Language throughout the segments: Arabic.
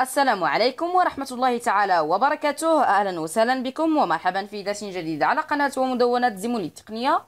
السلام عليكم ورحمة الله تعالى وبركاته أهلا وسهلا بكم ومرحبا في درس جديد على قناة ومدونة زيمون التقنية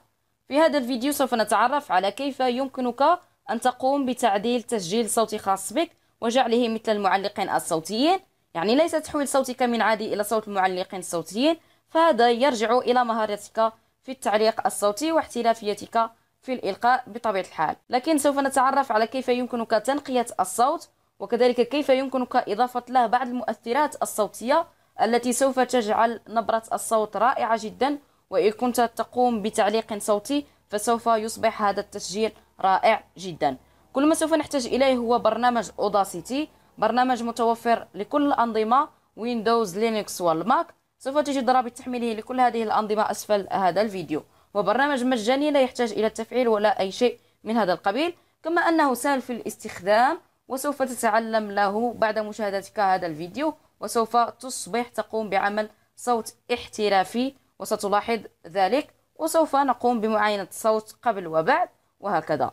في هذا الفيديو سوف نتعرف على كيف يمكنك أن تقوم بتعديل تسجيل صوتي خاص بك وجعله مثل المعلقين الصوتيين يعني ليس تحويل صوتك من عادي إلى صوت المعلقين الصوتيين فهذا يرجع إلى مهارتك في التعليق الصوتي واحترافيتك في الإلقاء بطبيعة الحال لكن سوف نتعرف على كيف يمكنك تنقية الصوت وكذلك كيف يمكنك إضافة له بعض المؤثرات الصوتية التي سوف تجعل نبرة الصوت رائعة جدا وإن كنت تقوم بتعليق صوتي فسوف يصبح هذا التسجيل رائع جدا كل ما سوف نحتاج إليه هو برنامج أوداسيتي برنامج متوفر لكل الأنظمة ويندوز لينكس والماك سوف تجد رابط تحميله لكل هذه الأنظمة أسفل هذا الفيديو وبرنامج مجاني لا يحتاج إلى التفعيل ولا أي شيء من هذا القبيل كما أنه سهل في الاستخدام وسوف تتعلم له بعد مشاهدتك هذا الفيديو وسوف تصبح تقوم بعمل صوت احترافي وستلاحظ ذلك وسوف نقوم بمعاينة الصوت قبل وبعد وهكذا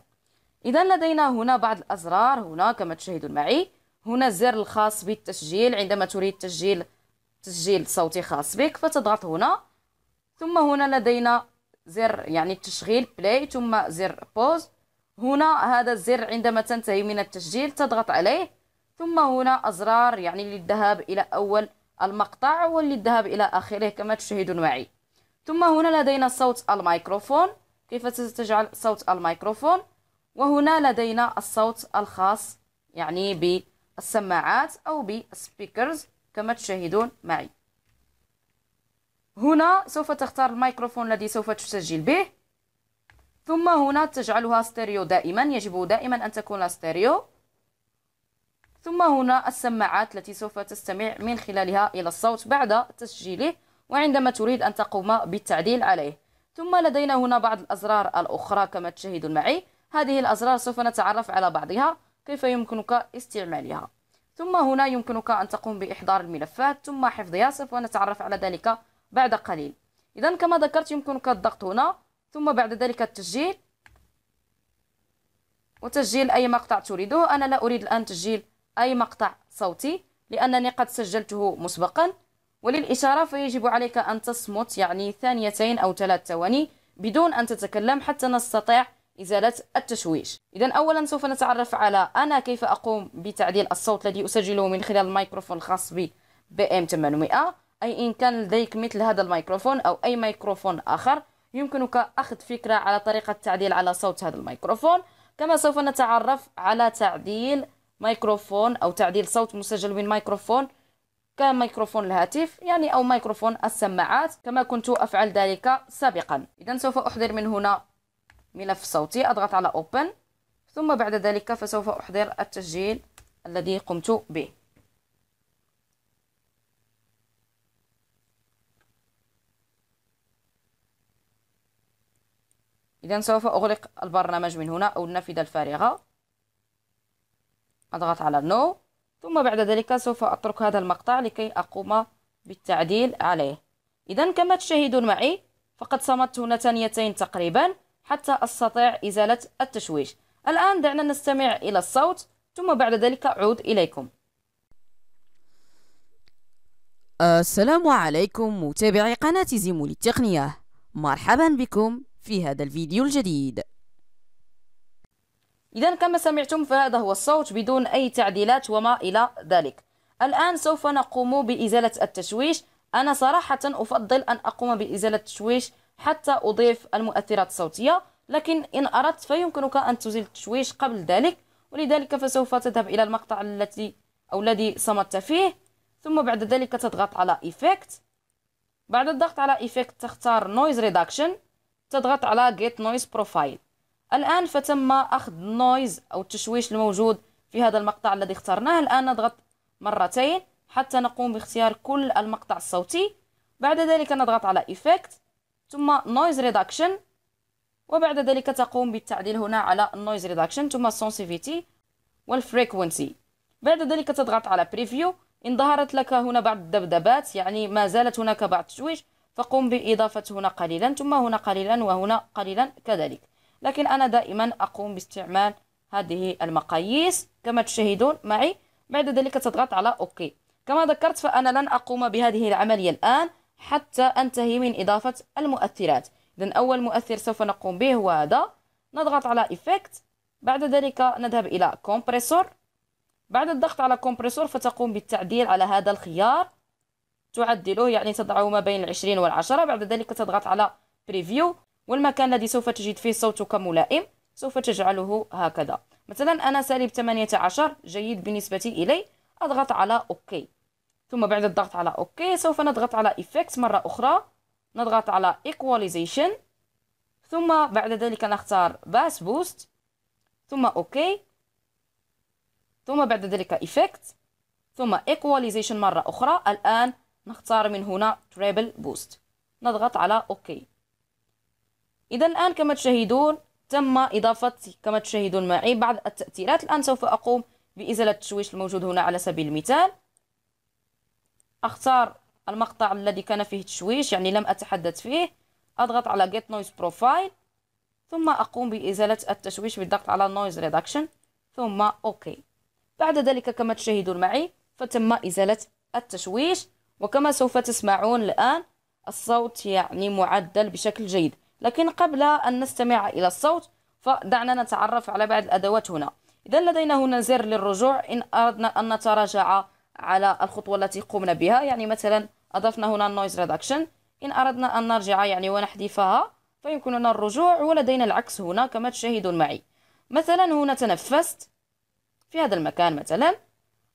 إذا لدينا هنا بعض الأزرار هنا كما تشاهدون معي هنا الزر الخاص بالتسجيل عندما تريد تسجيل تسجيل صوتي خاص بك فتضغط هنا ثم هنا لدينا زر يعني التشغيل بلاي ثم زر بوز هنا هذا الزر عندما تنتهي من التسجيل تضغط عليه ثم هنا أزرار يعني للذهاب إلى أول المقطع وللذهاب إلى آخره كما تشاهدون معي ثم هنا لدينا صوت الميكروفون كيف ستجعل صوت الميكروفون وهنا لدينا الصوت الخاص يعني بالسماعات أو بالسبيكرز كما تشاهدون معي هنا سوف تختار الميكروفون الذي سوف تسجل به ثم هنا تجعلها ستيريو دائما يجب دائما أن تكون ستيريو ثم هنا السماعات التي سوف تستمع من خلالها إلى الصوت بعد تسجيله وعندما تريد أن تقوم بالتعديل عليه ثم لدينا هنا بعض الأزرار الأخرى كما تشاهدون معي هذه الأزرار سوف نتعرف على بعضها كيف يمكنك استعمالها ثم هنا يمكنك أن تقوم بإحضار الملفات ثم حفظها سوف نتعرف على ذلك بعد قليل إذا كما ذكرت يمكنك الضغط هنا ثم بعد ذلك التسجيل وتسجيل أي مقطع تريده أنا لا أريد الآن تسجيل أي مقطع صوتي لأنني قد سجلته مسبقا وللإشارة فيجب عليك أن تصمت يعني ثانيتين أو ثلاث ثواني بدون أن تتكلم حتى نستطيع إزالة التشويش إذا أولا سوف نتعرف على أنا كيف أقوم بتعديل الصوت الذي أسجله من خلال الميكروفون الخاص بي بي ام 800 أي إن كان لديك مثل هذا الميكروفون أو أي ميكروفون آخر يمكنك أخذ فكرة على طريقة التعديل على صوت هذا الميكروفون كما سوف نتعرف على تعديل ميكروفون أو تعديل صوت مسجل من ميكروفون كميكروفون الهاتف يعني أو ميكروفون السماعات كما كنت أفعل ذلك سابقا إذا سوف أحضر من هنا ملف صوتي أضغط على Open ثم بعد ذلك فسوف أحضر التسجيل الذي قمت به إذا سوف أغلق البرنامج من هنا أو النافذة الفارغة أضغط على نو ثم بعد ذلك سوف أترك هذا المقطع لكي أقوم بالتعديل عليه إذا كما تشاهدون معي فقد صمت هنا ثانيتين تقريبا حتى أستطيع إزالة التشويش الآن دعنا نستمع إلى الصوت ثم بعد ذلك أعود إليكم السلام عليكم متابعي قناة زيمولي التقنية مرحبا بكم في هذا الفيديو الجديد إذا كما سمعتم فهذا هو الصوت بدون أي تعديلات وما إلى ذلك الآن سوف نقوم بإزالة التشويش أنا صراحة أفضل أن أقوم بإزالة التشويش حتى أضيف المؤثرات الصوتية لكن إن أردت فيمكنك أن تزيل التشويش قبل ذلك ولذلك فسوف تذهب إلى المقطع التي أو الذي صمت فيه ثم بعد ذلك تضغط على إيفكت بعد الضغط على إيفكت تختار نويز ريدكشن تضغط على Get Noise Profile الآن فتم أخذ نويز أو التشويش الموجود في هذا المقطع الذي اخترناه الآن نضغط مرتين حتى نقوم باختيار كل المقطع الصوتي بعد ذلك نضغط على Effect ثم Noise Reduction وبعد ذلك تقوم بالتعديل هنا على Noise Reduction ثم Sensitivity والFrequency بعد ذلك تضغط على Preview إن ظهرت لك هنا بعض الذبذبات يعني ما زالت هناك بعض التشويش فقم بالإضافة هنا قليلا ثم هنا قليلا وهنا قليلا كذلك لكن أنا دائما أقوم باستعمال هذه المقاييس كما تشاهدون معي بعد ذلك تضغط على أوكي كما ذكرت فأنا لن أقوم بهذه العملية الآن حتى أنتهي من إضافة المؤثرات إذا أول مؤثر سوف نقوم به هو هذا نضغط على إفكت بعد ذلك نذهب إلى كومبريسور بعد الضغط على كومبريسور فتقوم بالتعديل على هذا الخيار تعدله يعني تضعه ما بين العشرين والعشرة بعد ذلك تضغط على بريفيو والمكان الذي سوف تجد فيه صوتك ملائم سوف تجعله هكذا مثلا أنا سالب 18 جيد بالنسبة إلي أضغط على أوكي ثم بعد الضغط على أوكي سوف نضغط على إفكت مرة أخرى نضغط على إيكواليزيشن ثم بعد ذلك نختار باس بوست ثم أوكي ثم بعد ذلك إفكت ثم إيكواليزيشن مرة أخرى الآن نختار من هنا تريبل بوست نضغط على اوكي اذا الان كما تشاهدون تم اضافه كما تشاهدون معي بعض التاثيرات الان سوف اقوم بازاله التشويش الموجود هنا على سبيل المثال اختار المقطع الذي كان فيه تشويش يعني لم اتحدث فيه اضغط على get noise profile ثم اقوم بازاله التشويش بالضغط على noise reduction ثم اوكي بعد ذلك كما تشاهدون معي فتم ازاله التشويش وكما سوف تسمعون الآن الصوت يعني معدل بشكل جيد لكن قبل أن نستمع إلى الصوت فدعنا نتعرف على بعض الأدوات هنا إذا لدينا هنا زر للرجوع إن أردنا أن نتراجع على الخطوة التي قمنا بها يعني مثلا أضفنا هنا النويز ريدكشن إن أردنا أن نرجع يعني ونحذفها فيمكننا الرجوع ولدينا العكس هنا كما تشاهدون معي مثلا هنا تنفست في هذا المكان مثلا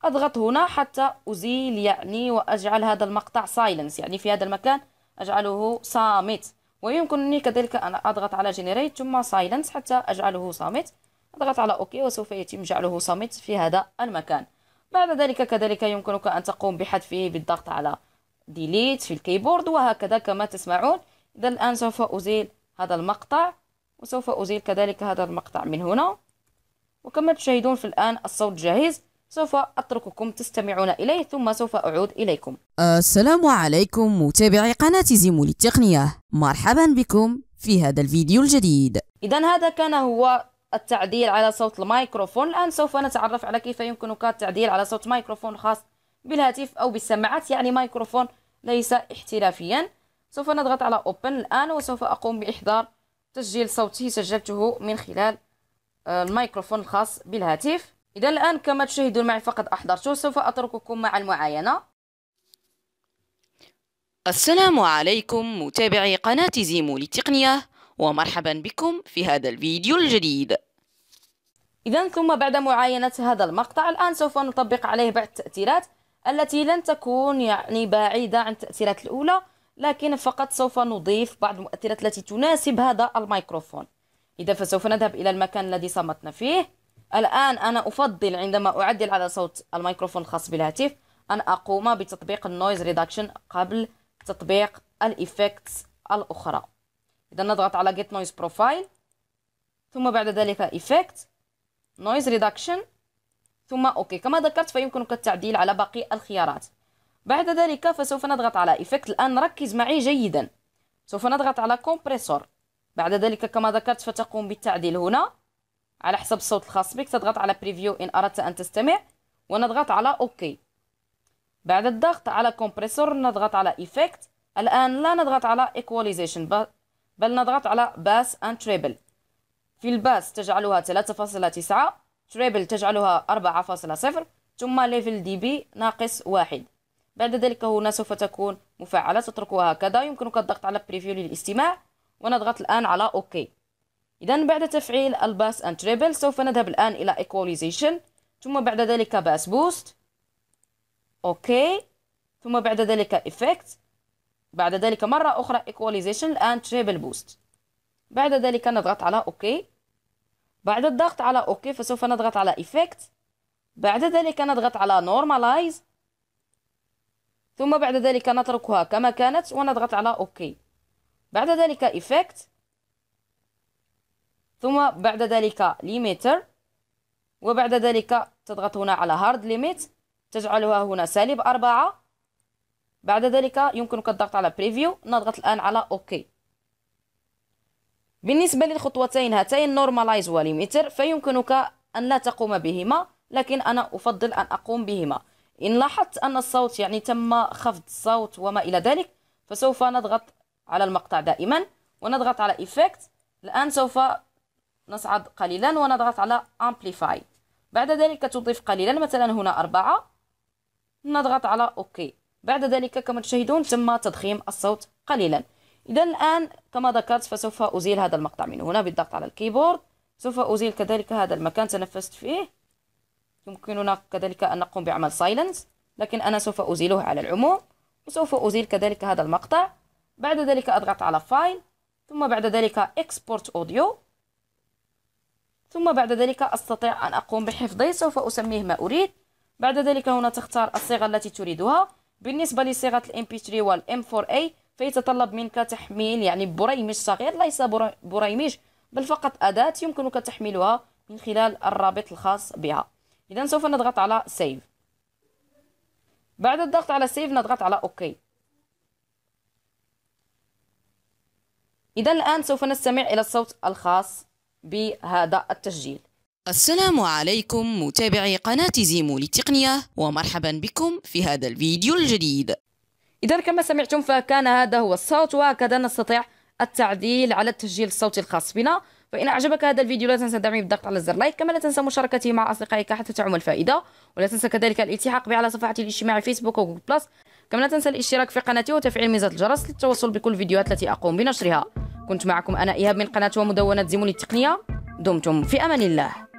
أضغط هنا حتى أزيل يعني وأجعل هذا المقطع سايلنس يعني في هذا المكان أجعله صامت ويمكنني كذلك أن أضغط على جنريت ثم سايلنس حتى أجعله صامت أضغط على أوكي وسوف يتم جعله صامت في هذا المكان بعد ذلك كذلك يمكنك أن تقوم بحذفه بالضغط على ديليت في الكيبورد وهكذا كما تسمعون إذا الآن سوف أزيل هذا المقطع وسوف أزيل كذلك هذا المقطع من هنا وكما تشاهدون في الآن الصوت جاهز سوف أترككم تستمعون إليه ثم سوف أعود إليكم السلام عليكم متابعي قناة زيمو للتقنية مرحبا بكم في هذا الفيديو الجديد إذا هذا كان هو التعديل على صوت الميكروفون الآن سوف نتعرف على كيف يمكنك التعديل على صوت ميكروفون خاص بالهاتف أو بالسماعات يعني ميكروفون ليس احترافيا سوف نضغط على أوبن الآن وسوف أقوم بإحضار تسجيل صوتي سجلته من خلال آه، الميكروفون الخاص بالهاتف إذا الآن كما تشاهدون معي فقد أحضرته سوف أترككم مع المعاينة السلام عليكم متابعي قناة زيمو للتقنية ومرحبا بكم في هذا الفيديو الجديد إذا ثم بعد معاينة هذا المقطع الآن سوف نطبق عليه بعض التأثيرات التي لن تكون يعني بعيدة عن التأثيرات الأولى لكن فقط سوف نضيف بعض المؤثرات التي تناسب هذا الميكروفون إذا فسوف نذهب إلى المكان الذي صمتنا فيه الآن أنا أفضل عندما أعدل على صوت الميكروفون الخاص بالهاتف أن أقوم بتطبيق النويز ريدكشن قبل تطبيق الإفكتس الأخرى إذا نضغط على Get Noise Profile ثم بعد ذلك Effect Noise Reduction ثم أوكي كما ذكرت فيمكنك التعديل على باقي الخيارات بعد ذلك فسوف نضغط على Effect الآن ركز معي جيدا سوف نضغط على Compressor بعد ذلك كما ذكرت فتقوم بالتعديل هنا على حسب الصوت الخاص بك تضغط على بريفيو إن أردت أن تستمع ونضغط على أوكي بعد الضغط على كومبريسور نضغط على إيفكت الآن لا نضغط على إيكواليزيشن بل نضغط على باس أند تريبل في الباس تجعلها 3.9 تريبل تجعلها 4.0 ثم ليفل دي بي ناقص واحد بعد ذلك هنا سوف تكون مفعلة تتركها هكذا يمكنك الضغط على بريفيو للاستماع ونضغط الآن على أوكي إذا بعد تفعيل الباس أند تريبل سوف نذهب الآن إلى equalization ثم بعد ذلك باس بوست أوكي ثم بعد ذلك effect بعد ذلك مرة أخرى equalization الآن تريبل بوست بعد ذلك نضغط على أوكي بعد الضغط على أوكي فسوف نضغط على effect بعد ذلك نضغط على normalize ثم بعد ذلك نتركها كما كانت ونضغط على اوكي بعد ذلك effect ثم بعد ذلك ليميتر وبعد ذلك تضغط هنا على هارد ليميت تجعلها هنا سالب أربعة بعد ذلك يمكنك الضغط على بريفيو نضغط الآن على أوكي بالنسبة للخطوتين هاتين نورماليز وليميتر فيمكنك أن لا تقوم بهما لكن أنا أفضل أن أقوم بهما إن لاحظت أن الصوت يعني تم خفض الصوت وما إلى ذلك فسوف نضغط على المقطع دائما ونضغط على إيفكت الآن سوف نصعد قليلا ونضغط على امبليفاي بعد ذلك تضيف قليلا مثلا هنا أربعة نضغط على أوكي بعد ذلك كما تشاهدون تم تضخيم الصوت قليلا إذا الآن كما ذكرت فسوف أزيل هذا المقطع من هنا بالضغط على الكيبورد سوف أزيل كذلك هذا المكان تنفست فيه يمكننا كذلك أن نقوم بعمل سايلنس لكن أنا سوف أزيله على العموم وسوف أزيل كذلك هذا المقطع بعد ذلك أضغط على فايل ثم بعد ذلك اكسبورت اوديو ثم بعد ذلك أستطيع أن أقوم بحفظه سوف أسميه ما أريد بعد ذلك هنا تختار الصيغة التي تريدها بالنسبة لصيغة ال MP3 وال M4A فيتطلب منك تحميل يعني بريمج صغير ليس بريمج بل فقط أداة يمكنك تحميلها من خلال الرابط الخاص بها إذا سوف نضغط على Save بعد الضغط على Save نضغط على OK إذا الآن سوف نستمع إلى الصوت الخاص بهذا التسجيل السلام عليكم متابعي قناة زيمو للتقنية ومرحبا بكم في هذا الفيديو الجديد إذا كما سمعتم فكان هذا هو الصوت وهكذا نستطيع التعديل على التسجيل الصوتي الخاص بنا فإن أعجبك هذا الفيديو لا تنسى دعمي بالضغط على زر لايك كما لا تنسى مشاركته مع أصدقائك حتى تعم الفائدة ولا تنسى كذلك الالتحاق بي على صفحتي الاجتماعي فيسبوك وجوجل بلس كما لا تنسى الاشتراك في قناتي وتفعيل ميزة الجرس للتوصل بكل الفيديوهات التي أقوم بنشرها كنت معكم أنا إيهاب من قناة ومدونة زيمون التقنية دمتم في أمان الله